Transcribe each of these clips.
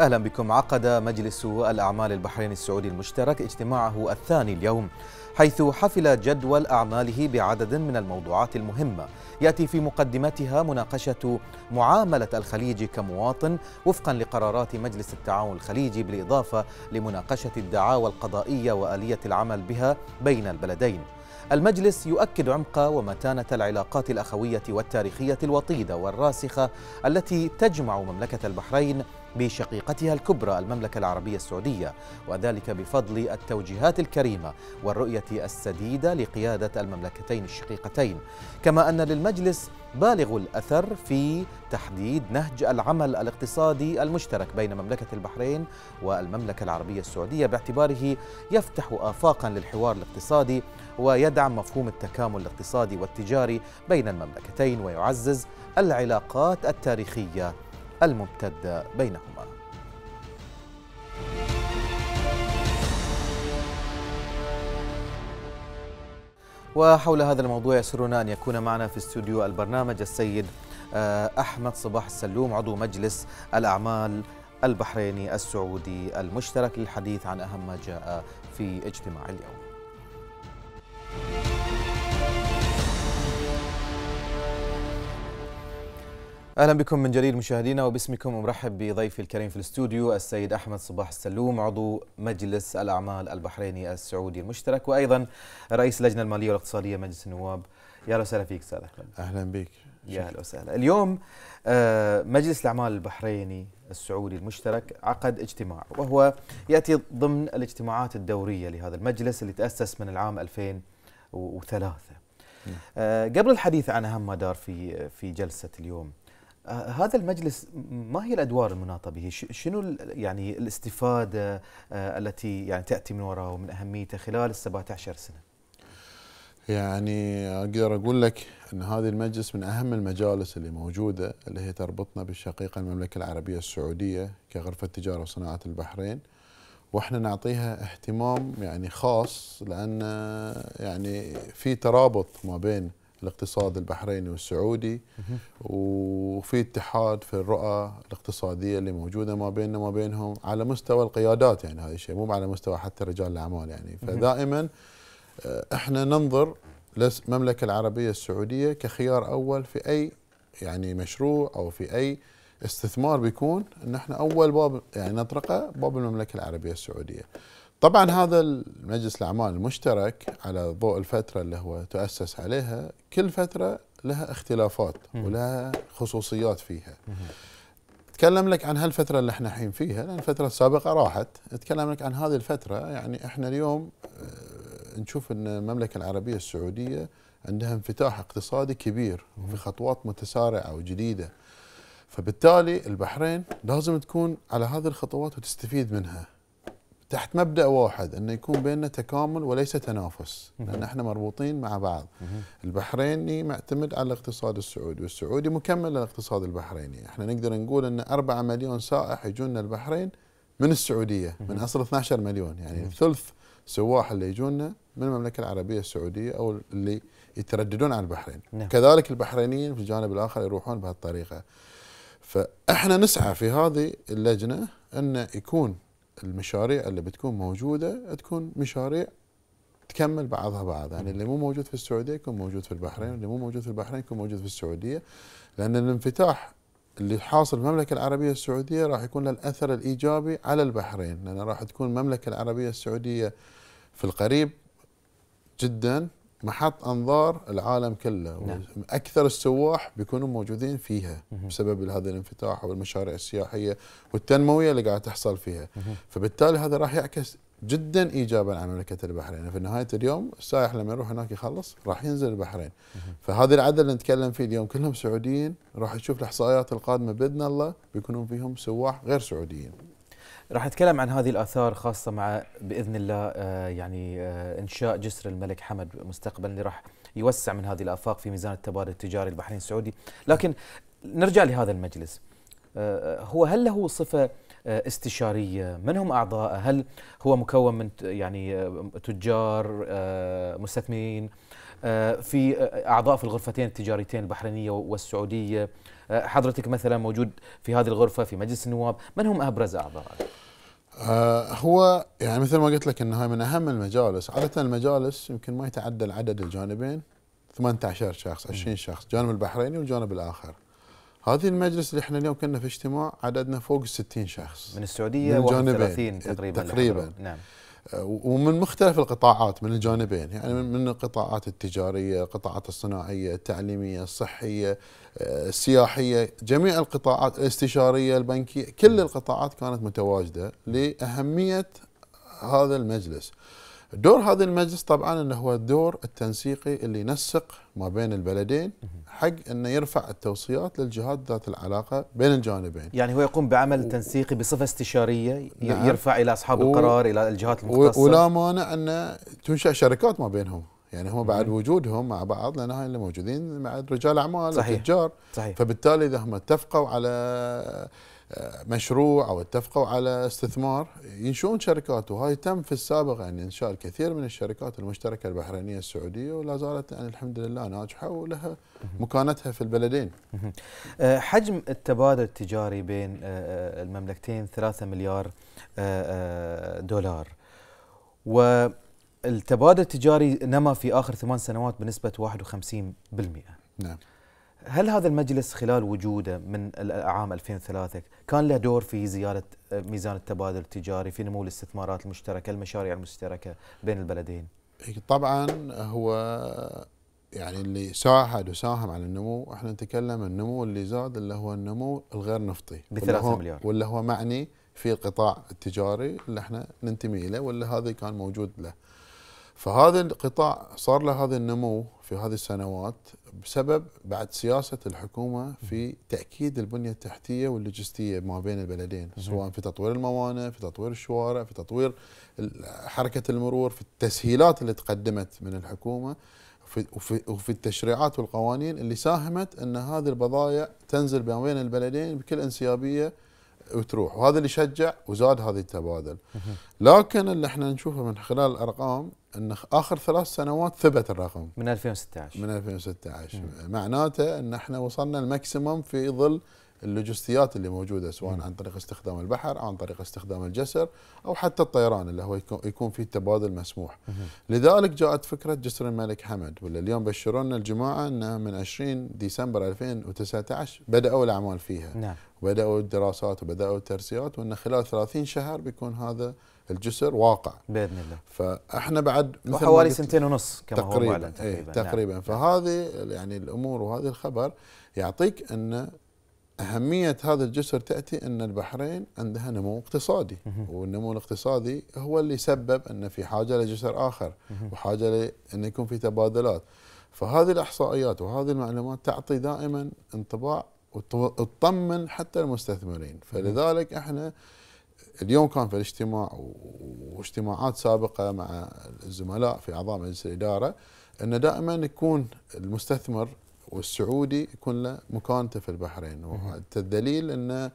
أهلا بكم عقد مجلس الأعمال البحريني السعودي المشترك اجتماعه الثاني اليوم حيث حفل جدول أعماله بعدد من الموضوعات المهمة يأتي في مقدمتها مناقشة معاملة الخليج كمواطن وفقا لقرارات مجلس التعاون الخليجي بالإضافة لمناقشة الدعاوى القضائية وآلية العمل بها بين البلدين المجلس يؤكد عمق ومتانة العلاقات الأخوية والتاريخية الوطيدة والراسخة التي تجمع مملكة البحرين بشقيقتها الكبرى المملكة العربية السعودية وذلك بفضل التوجيهات الكريمة والرؤية السديدة لقيادة المملكتين الشقيقتين كما أن للمجلس بالغ الأثر في تحديد نهج العمل الاقتصادي المشترك بين مملكة البحرين والمملكة العربية السعودية باعتباره يفتح آفاقا للحوار الاقتصادي ويدعم مفهوم التكامل الاقتصادي والتجاري بين المملكتين ويعزز العلاقات التاريخية الممتدة بينهما وحول هذا الموضوع يسرنا أن يكون معنا في استوديو البرنامج السيد آه، أحمد صباح السلوم عضو مجلس الأعمال البحريني السعودي المشترك للحديث عن أهم ما جاء في اجتماع اليوم اهلا بكم من جديد مشاهدينا وباسمكم مرحب بضيفي الكريم في الاستوديو السيد احمد صباح السلوم عضو مجلس الاعمال البحريني السعودي المشترك وايضا رئيس اللجنه الماليه والاقتصاديه مجلس النواب يا اهلا وسهلا فيك استاذ احمد اهلا بك يا اهلا وسهلا اليوم آه، مجلس الاعمال البحريني السعودي المشترك عقد اجتماع وهو ياتي ضمن الاجتماعات الدوريه لهذا المجلس اللي تاسس من العام 2003 نعم. آه، قبل الحديث عن اهم ما دار في في جلسه اليوم آه، هذا المجلس ما هي الادوار المناطه به؟ شنو يعني الاستفاده آه، التي يعني تاتي من وراءه ومن اهميته خلال ال 17 سنه؟ يعني اقدر اقول لك ان هذا المجلس من اهم المجالس اللي موجوده اللي هي تربطنا بالشقيقه المملكه العربيه السعوديه كغرفه تجاره وصناعه البحرين واحنا نعطيها اهتمام يعني خاص لان آه، يعني في ترابط ما بين الاقتصاد البحريني والسعودي وفي اتحاد في الرؤى الاقتصاديه اللي موجوده ما بيننا وما بينهم على مستوى القيادات يعني هذا الشيء مو على مستوى حتى رجال الاعمال يعني فدائما آه، احنا ننظر للمملكه العربيه السعوديه كخيار اول في اي يعني مشروع او في اي استثمار بيكون ان احنا اول باب يعني نطرقه باب المملكه العربيه السعوديه. طبعا هذا المجلس الاعمال المشترك على ضوء الفتره اللي هو تؤسس عليها كل فتره لها اختلافات ولها خصوصيات فيها اتكلم لك عن هالفتره اللي احنا الحين فيها لان الفتره السابقه راحت اتكلم لك عن هذه الفتره يعني احنا اليوم آه، نشوف ان المملكه العربيه السعوديه عندها انفتاح اقتصادي كبير وفي خطوات متسارعه وجديده فبالتالي البحرين لازم تكون على هذه الخطوات وتستفيد منها تحت مبدا واحد انه يكون بيننا تكامل وليس تنافس لان احنا مربوطين مع بعض البحريني معتمد على الاقتصاد السعودي والسعودي مكمل للاقتصاد البحريني احنا نقدر نقول ان 4 مليون سائح يجونا البحرين من السعوديه من اصل 12 مليون يعني ثلث سواح اللي يجونا من المملكه العربيه السعوديه او اللي يترددون على البحرين نعم. كذلك البحرينيين في الجانب الاخر يروحون بهالطريقه فاحنا نسعى في هذه اللجنه ان يكون المشاريع اللي بتكون موجوده تكون مشاريع تكمل بعضها بعض يعني اللي مو موجود في السعوديه يكون موجود في البحرين واللي مو موجود في البحرين يكون موجود في السعوديه لان الانفتاح اللي حاصل في المملكه العربيه السعوديه راح يكون له الاثر الايجابي على البحرين لان يعني راح تكون المملكه العربيه السعوديه في القريب جدا محط انظار العالم كله نعم. اكثر السواح بيكونوا موجودين فيها مه. بسبب هذا الانفتاح والمشاريع السياحيه والتنمويه اللي قاعد تحصل فيها مه. فبالتالي هذا راح يعكس جدا ايجابا على مملكه البحرين يعني في نهايه اليوم السائح لما يروح هناك يخلص راح ينزل البحرين فهذا العدد اللي نتكلم فيه اليوم كلهم سعوديين راح تشوف الاحصائيات القادمه باذن الله بيكونون فيهم سواح غير سعوديين راح نتكلم عن هذه الاثار خاصه مع باذن الله آه، يعني آه، انشاء جسر الملك حمد مستقبلا اللي راح يوسع من هذه الافاق في ميزان التبادل التجاري البحرين السعودي، لكن نرجع لهذا المجلس. آه، هو هل له صفه استشاريه؟ من هم اعضائه؟ هل هو مكون من يعني تجار مستثمرين آه، في آه، أعضاء في الغرفتين التجاريتين البحرينية والسعودية آه، حضرتك مثلا موجود في هذه الغرفة في مجلس النواب من هم أبرز أعضاء؟ هو يعني مثل ما قلت لك انها من اهم المجالس، عاده المجالس يمكن ما يتعدى العدد الجانبين 18 شخص 20 شخص، جانب البحريني والجانب الاخر. هذه المجلس اللي احنا اليوم كنا في اجتماع عددنا فوق ال 60 شخص. من السعوديه من 31 تقريبا تقريبا نعم. ومن مختلف القطاعات من الجانبين يعني من القطاعات التجارية القطاعات الصناعية التعليمية الصحية آه، السياحية جميع القطاعات الاستشارية البنكية كل القطاعات كانت متواجدة لأهمية هذا المجلس دور هذا المجلس طبعا انه هو الدور التنسيقي اللي ينسق ما بين البلدين حق انه يرفع التوصيات للجهات ذات العلاقه بين الجانبين. يعني هو يقوم بعمل و... تنسيقي بصفه استشاريه نعم. يرفع الى اصحاب و... القرار الى الجهات المختصه. و... ولا مانع انه تنشا شركات ما بينهم. يعني هم بعد وجودهم مع بعض لان هاي اللي موجودين مع رجال اعمال صحيح. التجار صحيح. فبالتالي اذا هم اتفقوا على مشروع او اتفقوا على استثمار ينشئون شركات وهاي تم في السابق يعني انشاء الكثير من الشركات المشتركه البحرينيه السعوديه ولا زالت يعني الحمد لله ناجحه ولها مكانتها في البلدين. آه، حجم التبادل التجاري بين آه، آه، المملكتين 3 مليار دولار والتبادل التجاري نما في اخر ثمان سنوات بنسبه 51%. نعم. هل هذا المجلس خلال وجوده من عام 2003 كان له دور في زيادة ميزان التبادل التجاري في نمو الاستثمارات المشتركة المشاريع المشتركة بين البلدين طبعا هو يعني اللي ساعد وساهم على النمو احنا نتكلم النمو اللي زاد اللي هو النمو الغير نفطي ب 3 مليار واللي هو معني في القطاع التجاري اللي احنا ننتمي اليه واللي هذا كان موجود له فهذا القطاع صار له هذا النمو في هذه السنوات بسبب بعد سياسة الحكومة في تأكيد البنية التحتية واللوجستية ما بين البلدين سواء في تطوير الموانئ في تطوير الشوارع في تطوير حركة المرور في التسهيلات اللي تقدمت من الحكومة وفي, وفي التشريعات والقوانين اللي ساهمت أن هذه البضائع تنزل ما بين البلدين بكل انسيابية وتروح وهذا اللي شجع وزاد هذه التبادل لكن اللي احنا نشوفه من خلال الأرقام ان اخر ثلاث سنوات ثبت الرقم من 2016 من 2016 معناته ان احنا وصلنا الماكسيمم في ظل اللوجستيات اللي موجوده سواء عن طريق استخدام البحر او عن طريق استخدام الجسر او حتى الطيران اللي هو يكون, في فيه تبادل مسموح. لذلك جاءت فكره جسر الملك حمد واللي اليوم بشرونا الجماعه انه من 20 ديسمبر 2019 بداوا الاعمال فيها. نعم. وبداوا الدراسات وبداوا الترسيات وان خلال 30 شهر بيكون هذا الجسر واقع باذن الله فاحنا بعد مثل حوالي سنتين ونص كما تقريبا هو تقريبا, ايه تقريبا نعم. فهذه يعني الامور وهذا الخبر يعطيك ان أهمية هذا الجسر تأتي أن البحرين عندها نمو اقتصادي والنمو الاقتصادي هو اللي سبب أن في حاجة لجسر آخر وحاجة لان يكون في تبادلات فهذه الإحصائيات وهذه المعلومات تعطي دائما انطباع وتطمن حتى المستثمرين فلذلك احنا اليوم كان في الاجتماع واجتماعات سابقه مع الزملاء في اعضاء مجلس الاداره انه دائما يكون المستثمر والسعودي يكون له مكانته في البحرين والدليل انه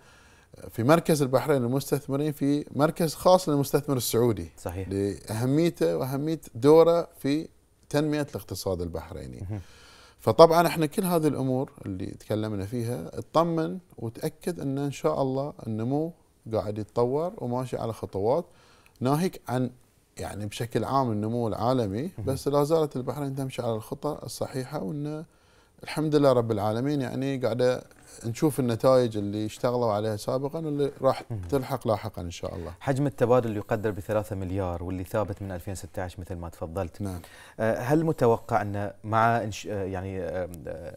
في مركز البحرين للمستثمرين في مركز خاص للمستثمر السعودي صحيح لاهميته واهميه دوره في تنميه الاقتصاد البحريني فطبعا احنا كل هذه الامور اللي تكلمنا فيها تطمن وتاكد ان ان شاء الله النمو قاعد يتطور وماشي على خطوات ناهيك عن يعني بشكل عام النمو العالمي بس لا زالت البحرين تمشي على الخطى الصحيحه وان الحمد لله رب العالمين يعني قاعده نشوف النتائج اللي اشتغلوا عليها سابقا واللي راح تلحق لاحقا ان شاء الله. حجم التبادل يقدر ب 3 مليار واللي ثابت من 2016 مثل ما تفضلت. نعم. آه، هل متوقع ان مع آه، يعني آه،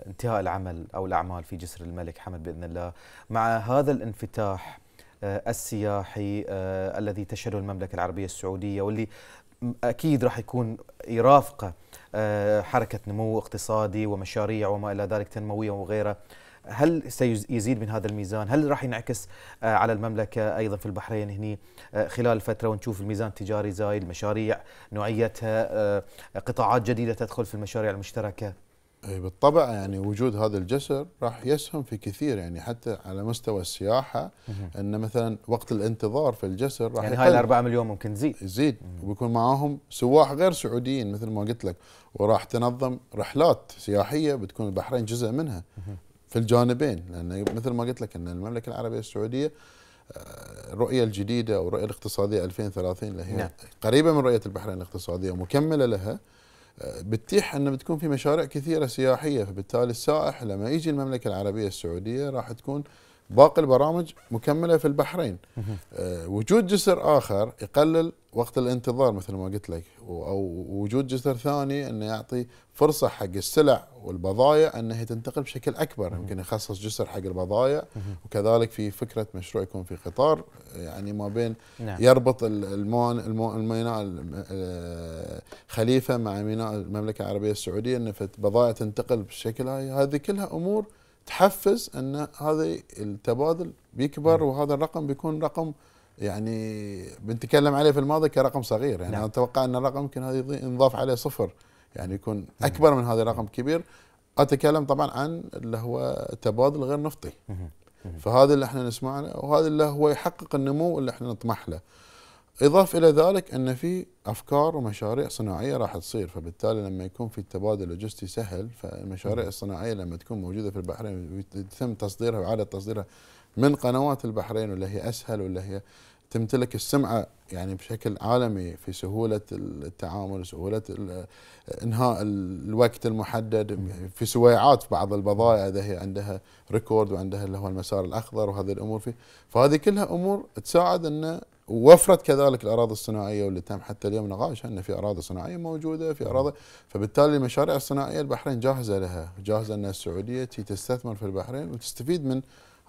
انتهاء العمل او الاعمال في جسر الملك حمد باذن الله مع هذا الانفتاح آه، السياحي آه، الذي تشهده المملكة العربية السعودية واللي أكيد راح يكون يرافقه آه، حركة نمو اقتصادي ومشاريع وما إلى ذلك تنموية وغيره هل سيزيد من هذا الميزان هل راح ينعكس على المملكة أيضا في البحرين هني خلال الفترة ونشوف الميزان التجاري زايد مشاريع نوعيتها قطاعات جديدة تدخل في المشاريع المشتركة اي بالطبع يعني وجود هذا الجسر راح يسهم في كثير يعني حتى على مستوى السياحه ان مثلا وقت الانتظار في الجسر راح يعني هاي الأربعة مليون ممكن تزيد تزيد وبيكون معاهم سواح غير سعوديين مثل ما قلت لك وراح تنظم رحلات سياحيه بتكون البحرين جزء منها في الجانبين لان مثل ما قلت لك ان المملكه العربيه السعوديه آه، الرؤية الجديدة أو الرؤية الاقتصادية 2030 اللي هي نعم. قريبة من رؤية البحرين الاقتصادية ومكملة لها بتتيح ان بتكون في مشاريع كثيره سياحيه فبالتالي السائح لما يجي المملكه العربيه السعوديه راح تكون باقي البرامج مكمله في البحرين آه، وجود جسر اخر يقلل وقت الانتظار مثل ما قلت لك او وجود جسر ثاني انه يعطي فرصه حق السلع والبضائع انها تنتقل بشكل اكبر يمكن يخصص جسر حق البضائع وكذلك في فكره مشروع يكون في قطار يعني ما بين نعم. يربط الميناء خليفه مع ميناء المملكه العربيه السعوديه ان البضايع تنتقل بشكل هذه كلها امور تحفز ان هذا التبادل بيكبر نعم. وهذا الرقم بيكون رقم يعني بنتكلم عليه في الماضي كرقم صغير يعني نعم. اتوقع ان الرقم يمكن هذا ينضاف عليه صفر يعني يكون نعم. اكبر من هذا الرقم كبير اتكلم طبعا عن اللي هو تبادل غير نفطي فهذا اللي احنا نسمعه وهذا اللي هو يحقق النمو اللي احنا نطمح له اضاف الى ذلك ان في افكار ومشاريع صناعيه راح تصير فبالتالي لما يكون في التبادل لوجستي سهل فالمشاريع الصناعيه لما تكون موجوده في البحرين ويتم تصديرها وعاده تصديرها من قنوات البحرين واللي هي اسهل واللي هي تمتلك السمعه يعني بشكل عالمي في سهوله التعامل سهوله انهاء الوقت المحدد في سويعات بعض البضائع اذا هي عندها ريكورد وعندها اللي هو المسار الاخضر وهذه الامور فيه فهذه كلها امور تساعد ان وفرت كذلك الاراضي الصناعيه واللي تم حتى اليوم نقاش ان في اراضي صناعيه موجوده في اراضي فبالتالي المشاريع الصناعيه البحرين جاهزه لها جاهزه ان السعوديه تستثمر في البحرين وتستفيد من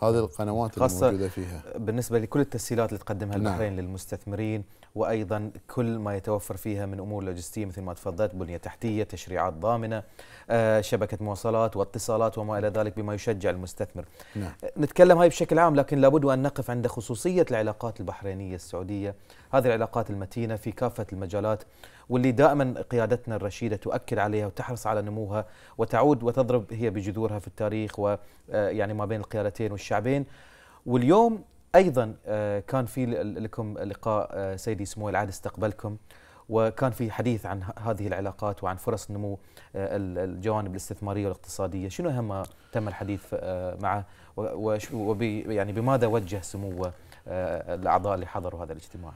هذه القنوات خاصة الموجودة فيها بالنسبة لكل التسهيلات اللي تقدمها نعم. البحرين نعم. للمستثمرين وأيضا كل ما يتوفر فيها من أمور لوجستية مثل ما تفضلت بنية تحتية تشريعات ضامنة آه، شبكة مواصلات واتصالات وما إلى ذلك بما يشجع المستثمر نعم. نتكلم هاي بشكل عام لكن لابد أن نقف عند خصوصية العلاقات البحرينية السعودية هذه العلاقات المتينة في كافة المجالات واللي دائما قيادتنا الرشيدة تؤكد عليها وتحرص على نموها وتعود وتضرب هي بجذورها في التاريخ ويعني آه، ما بين القيادتين والشعبين واليوم أيضا آه، كان في لكم لقاء آه، سيدي سمو العهد استقبلكم وكان في حديث عن هذه العلاقات وعن فرص نمو الجوانب الاستثماريه والاقتصاديه، شنو اهم ما تم الحديث معه ويعني بماذا وجه سمو الاعضاء اللي حضروا هذا الاجتماع؟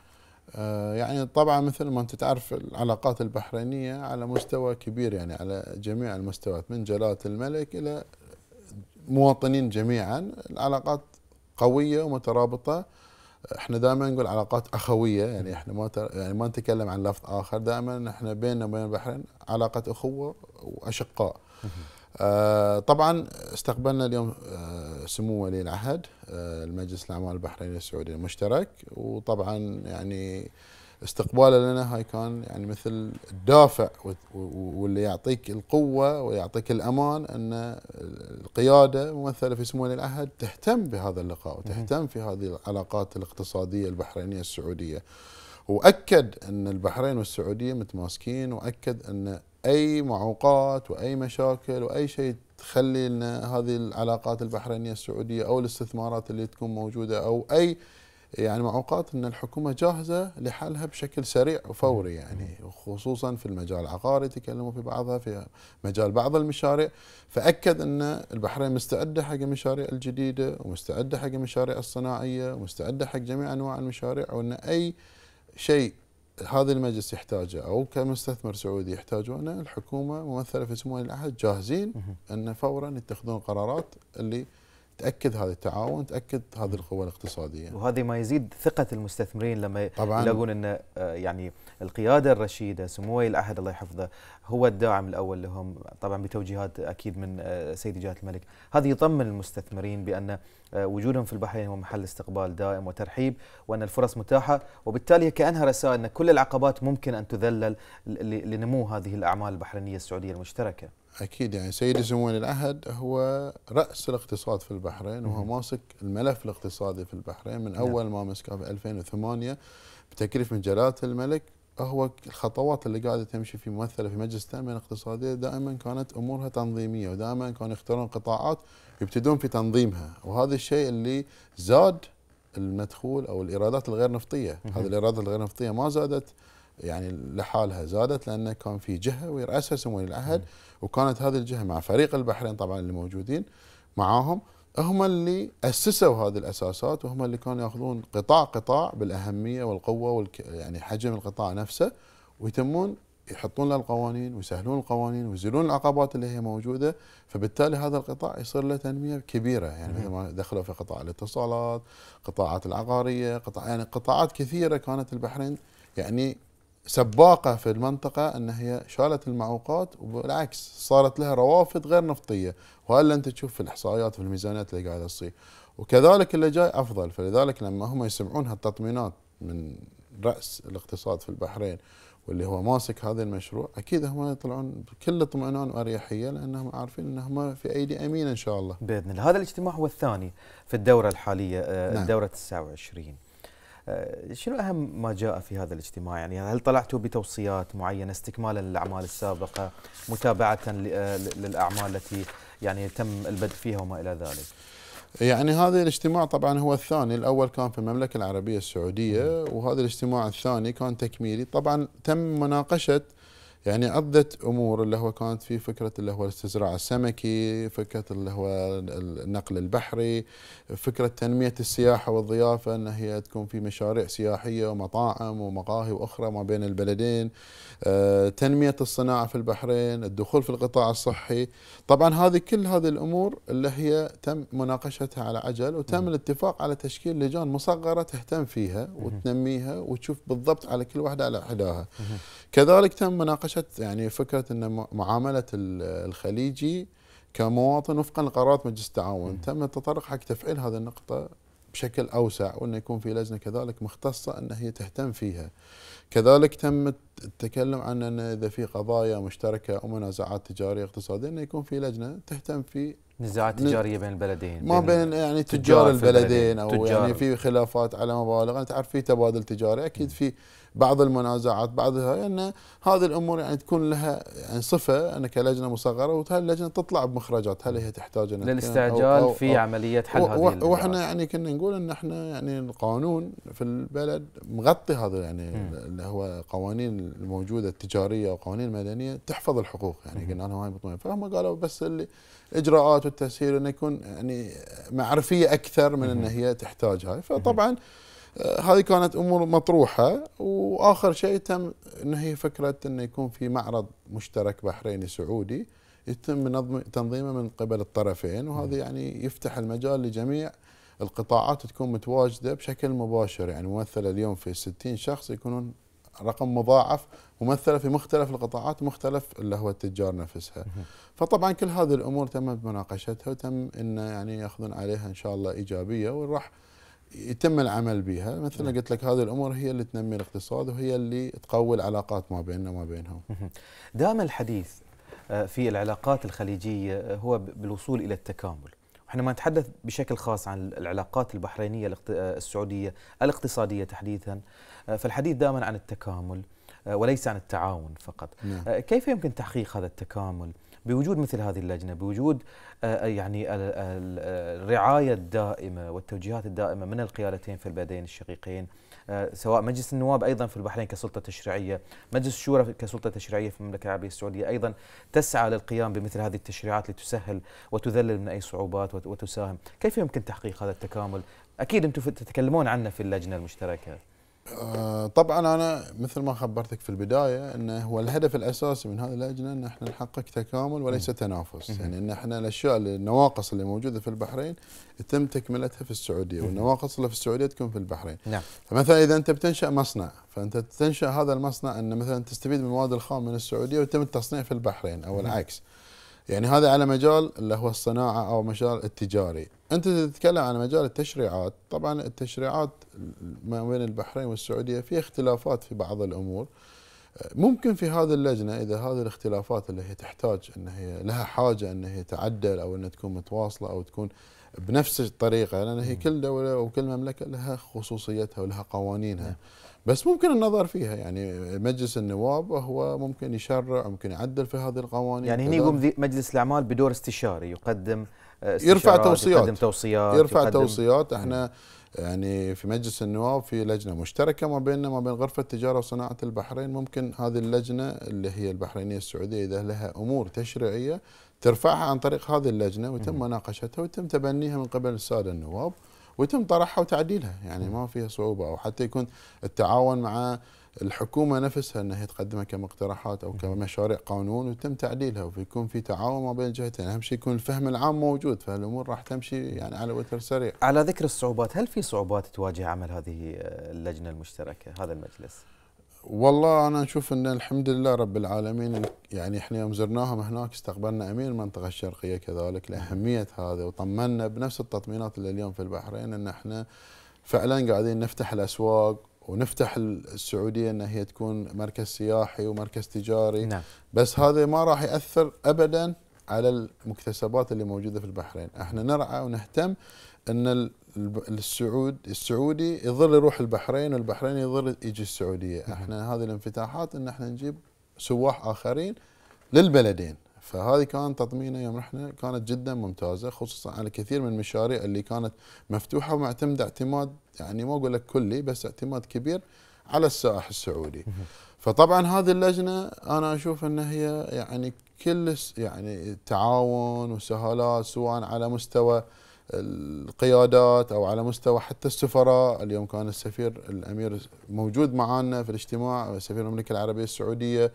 آه، يعني طبعا مثل ما انت تعرف العلاقات البحرينيه على مستوى كبير يعني على جميع المستويات من جلاله الملك الى مواطنين جميعا العلاقات قويه ومترابطه احنا دائما نقول علاقات اخويه يعني احنا ما يعني ما نتكلم عن لفظ اخر دائما احنا بيننا وبين البحرين علاقه اخوه واشقاء آه، طبعا استقبلنا اليوم آه، سمو ولي العهد آه، المجلس الاعمال البحريني السعودي المشترك وطبعا يعني استقباله لنا هاي كان يعني مثل الدافع واللي يعطيك القوه ويعطيك الامان ان القياده ممثله في سمو ولي العهد تهتم بهذا اللقاء وتهتم في هذه العلاقات الاقتصاديه البحرينيه السعوديه واكد ان البحرين والسعوديه متماسكين واكد ان اي معوقات واي مشاكل واي شيء تخلي لنا هذه العلاقات البحرينيه السعوديه او الاستثمارات اللي تكون موجوده او اي يعني معوقات ان الحكومه جاهزه لحلها بشكل سريع وفوري يعني خصوصا في المجال العقاري تكلموا في بعضها في مجال بعض المشاريع فاكد ان البحرين مستعده حق المشاريع الجديده ومستعده حق المشاريع الصناعيه ومستعده حق جميع انواع المشاريع وان اي شيء هذا المجلس يحتاجه او كمستثمر سعودي يحتاجونه الحكومه ممثله في سمو العهد جاهزين ان فورا يتخذون قرارات اللي تاكد هذا التعاون تاكد هذه القوه الاقتصاديه وهذا ما يزيد ثقه المستثمرين لما طبعا يلاقون ان آه، يعني القياده الرشيده سمو ولي العهد الله يحفظه هو الداعم الاول لهم طبعا بتوجيهات اكيد من آه، سيدي جلاله الملك هذا يطمن المستثمرين بان آه، وجودهم في البحرين هو محل استقبال دائم وترحيب وان الفرص متاحه وبالتالي كانها رسائل ان كل العقبات ممكن ان تذلل لنمو هذه الاعمال البحرينيه السعوديه المشتركه اكيد يعني سيدي سمو نعم. ولي العهد هو راس الاقتصاد في البحرين وهو ماسك الملف الاقتصادي في البحرين من نعم. اول ما مسكه في 2008 بتكليف من جلاله الملك هو الخطوات اللي قاعده تمشي في ممثله في مجلس التنميه الاقتصاديه دائما كانت امورها تنظيميه ودائما كانوا يختارون قطاعات يبتدون في تنظيمها وهذا الشيء اللي زاد المدخول او الايرادات الغير نفطيه، هذه الايرادات الغير نفطيه ما زادت يعني لحالها زادت لأنه كان في جهة ويرأسها سمو ولي العهد وكانت هذه الجهة مع فريق البحرين طبعا اللي موجودين معاهم هم اللي أسسوا هذه الأساسات وهم اللي كانوا يأخذون قطاع قطاع بالأهمية والقوة والك يعني حجم القطاع نفسه ويتمون يحطون له القوانين ويسهلون القوانين ويزيلون العقبات اللي هي موجوده فبالتالي هذا القطاع يصير له تنميه كبيره يعني مثل ما دخلوا في قطاع الاتصالات، قطاعات العقاريه، قطاع يعني قطاعات كثيره كانت البحرين يعني سباقة في المنطقة أن هي شالت المعوقات وبالعكس صارت لها روافد غير نفطية وهلا أنت تشوف في الإحصائيات في الميزانيات اللي قاعدة تصير وكذلك اللي جاي أفضل فلذلك لما هم يسمعون هالتطمينات من رأس الاقتصاد في البحرين واللي هو ماسك هذا المشروع أكيد هم يطلعون بكل اطمئنان وأريحية لأنهم عارفين أنهم في أيدي أمين إن شاء الله بإذن الله هذا الاجتماع هو الثاني في الدورة الحالية آه، نعم. الدورة 29 آه، شنو اهم ما جاء في هذا الاجتماع يعني هل طلعتوا بتوصيات معينه استكمالا للاعمال السابقه متابعه آه، للاعمال التي يعني تم البدء فيها وما الى ذلك يعني هذا الاجتماع طبعا هو الثاني الاول كان في المملكه العربيه السعوديه وهذا الاجتماع الثاني كان تكميلي طبعا تم مناقشه يعني عدة أمور اللي هو كانت في فكرة اللي هو الاستزراع السمكي فكرة اللي هو النقل البحري فكرة تنمية السياحة والضيافة أن هي تكون في مشاريع سياحية ومطاعم ومقاهي وأخرى ما بين البلدين آه، تنمية الصناعة في البحرين الدخول في القطاع الصحي طبعا هذه كل هذه الأمور اللي هي تم مناقشتها على عجل وتم الاتفاق على تشكيل لجان مصغرة تهتم فيها وتنميها وتشوف بالضبط على كل واحدة على حداها كذلك تم مناقشة نشأت يعني فكرة أن معاملة الخليجي كمواطن وفقا لقرارات مجلس التعاون تم التطرق حق تفعيل هذه النقطة بشكل أوسع وأن يكون في لجنة كذلك مختصة أن هي تهتم فيها كذلك تم التكلم عن أن إذا في قضايا مشتركة أو منازعات تجارية اقتصادية انه يكون في لجنة تهتم في نزاعات تجاريه بين البلدين ما بين يعني تجار, تجار البلدين او يعني تجار يعني في خلافات على مبالغ انت تعرف في تبادل تجاري اكيد في بعض المنازعات بعضها ان يعني هذه الامور يعني تكون لها يعني صفه ان كلجنه مصغره وهاللجنه تطلع بمخرجات هل هي تحتاج للاستعجال أو في أو عمليه حل هذه واحنا يعني كنا نقول ان احنا يعني القانون في البلد مغطي هذا يعني م. اللي هو قوانين الموجوده التجاريه وقوانين المدنيه تحفظ الحقوق يعني قلنا لهم هاي مطمئن فهم قالوا بس اللي الاجراءات والتسهيل انه يكون يعني معرفيه اكثر من ان هي تحتاج هاي فطبعا آه، هذه كانت امور مطروحه واخر شيء تم ان هي فكره انه يكون في معرض مشترك بحريني سعودي يتم تنظيمه من قبل الطرفين وهذا يعني يفتح المجال لجميع القطاعات تكون متواجده بشكل مباشر يعني ممثله اليوم في 60 شخص يكونون رقم مضاعف ممثله في مختلف القطاعات مختلف اللي هو التجار نفسها فطبعا كل هذه الامور تم مناقشتها وتم ان يعني ياخذون عليها ان شاء الله ايجابيه وراح يتم العمل بها مثل ما نعم. قلت لك هذه الامور هي اللي تنمي الاقتصاد وهي اللي تقوي العلاقات ما بيننا وما بينهم دام الحديث آه، في العلاقات الخليجيه آه، هو بالوصول الى التكامل احنا ما نتحدث بشكل خاص عن العلاقات البحرينيه آه، السعوديه الاقتصاديه تحديدا فالحديث دائما عن التكامل آه، وليس عن التعاون فقط نعم. آه، كيف يمكن تحقيق هذا التكامل بوجود مثل هذه اللجنه بوجود آه، يعني الرعايه الدائمه والتوجيهات الدائمه من القيادتين في البلدين الشقيقين سواء مجلس النواب ايضا في البحرين كسلطه تشريعيه، مجلس الشورى كسلطه تشريعيه في المملكه العربيه السعوديه ايضا تسعى للقيام بمثل هذه التشريعات لتسهل وتذلل من اي صعوبات وتساهم، كيف يمكن تحقيق هذا التكامل؟ اكيد انتم تتكلمون عنه في اللجنه المشتركه. آه، طبعا انا مثل ما خبرتك في البدايه انه هو الهدف الاساسي من هذه اللجنه ان احنا نحقق تكامل وليس تنافس، يعني ان احنا الاشياء النواقص اللي موجوده في البحرين يتم تكملتها في السعوديه والنواقص اللي في السعوديه تكون في البحرين. نعم. فمثلا اذا انت بتنشا مصنع فانت تنشا هذا المصنع ان مثلا تستفيد من المواد الخام من السعوديه ويتم التصنيع في البحرين او العكس. يعني هذا على مجال اللي هو الصناعة أو مجال التجاري أنت تتكلم على مجال التشريعات طبعا التشريعات ما بين البحرين والسعودية في اختلافات في بعض الأمور ممكن في هذه اللجنة إذا هذه الاختلافات اللي هي تحتاج أن هي لها حاجة أن هي تعدل أو أن تكون متواصلة أو تكون بنفس الطريقة لأن هي كل دولة وكل مملكة لها خصوصيتها ولها قوانينها نعم. بس ممكن النظر فيها يعني مجلس النواب هو ممكن يشرع ممكن يعدل في هذه القوانين يعني هنا يقوم مجلس الاعمال بدور استشاري يقدم آه، يرفع توصيات يقدم توصيات يرفع يقدم توصيات احنا يعني في مجلس النواب في لجنه مشتركه ما بيننا ما بين غرفه التجاره وصناعه البحرين ممكن هذه اللجنه اللي هي البحرينيه السعوديه اذا لها امور تشريعيه ترفعها عن طريق هذه اللجنه وتم مناقشتها وتم تبنيها من قبل الساده النواب ويتم طرحها وتعديلها يعني ما فيها صعوبه او حتى يكون التعاون مع الحكومه نفسها انها تقدمها كمقترحات او كمشاريع قانون ويتم تعديلها ويكون في تعاون ما بين الجهتين اهم شيء يكون الفهم العام موجود فالامور راح تمشي يعني على وتر سريع على ذكر الصعوبات هل في صعوبات تواجه عمل هذه اللجنه المشتركه هذا المجلس والله انا نشوف ان الحمد لله رب العالمين يعني احنا يوم زرناهم هناك استقبلنا امين المنطقه الشرقيه كذلك لاهميه هذا وطمنا بنفس التطمينات اللي اليوم في البحرين ان احنا فعلا قاعدين نفتح الاسواق ونفتح السعوديه ان هي تكون مركز سياحي ومركز تجاري نعم. بس هذا ما راح ياثر ابدا على المكتسبات اللي موجوده في البحرين، احنا نرعى ونهتم ان السعود السعودي يظل يروح البحرين والبحرين يظل يجي السعوديه احنا هذه الانفتاحات ان احنا نجيب سواح اخرين للبلدين فهذه كان تطمينه يوم رحنا كانت جدا ممتازه خصوصا على كثير من المشاريع اللي كانت مفتوحه ومعتمده اعتماد يعني ما اقول لك كلي بس اعتماد كبير على السائح السعودي. فطبعا هذه اللجنه انا اشوف انها هي يعني كل يعني تعاون وسهالات سواء على مستوى القيادات او على مستوى حتى السفراء اليوم كان السفير الامير موجود معنا في الاجتماع سفير المملكه العربيه السعوديه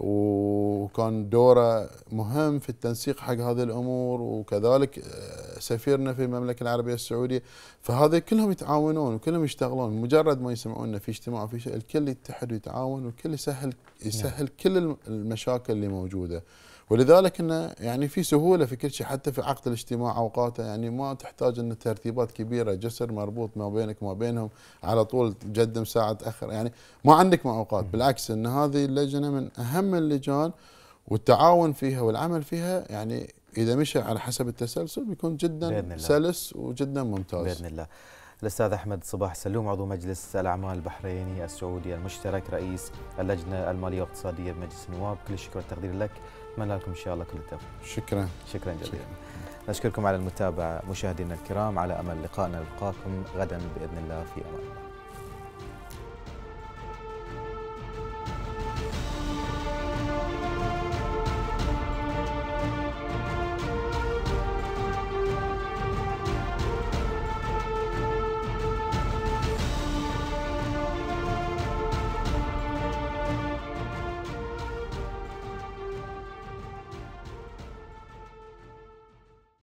وكان دوره مهم في التنسيق حق هذه الامور وكذلك آه، سفيرنا في المملكه العربيه السعوديه فهذا كلهم يتعاونون وكلهم يشتغلون مجرد ما يسمعونا في اجتماع في شيء الكل يتحد ويتعاون والكل يسهل يسهل نعم. كل المشاكل اللي موجوده ولذلك انه يعني في سهوله في كل شيء حتى في عقد الاجتماع اوقاته يعني ما تحتاج ان ترتيبات كبيره جسر مربوط ما بينك وما بينهم على طول تقدم ساعه تاخر يعني ما عندك مع اوقات بالعكس ان هذه اللجنه من اهم اللجان والتعاون فيها والعمل فيها يعني اذا مشى على حسب التسلسل بيكون جدا سلس وجدا ممتاز باذن الله الاستاذ احمد صباح سلوم عضو مجلس الاعمال البحريني السعودي المشترك رئيس اللجنه الماليه والاقتصاديه بمجلس النواب كل الشكر والتقدير لك اتمنى لكم ان شاء الله كل التوفيق شكرا شكرا جزيلا نشكركم على المتابعه مشاهدينا الكرام على امل لقائنا نلقاكم غدا باذن الله في امان الله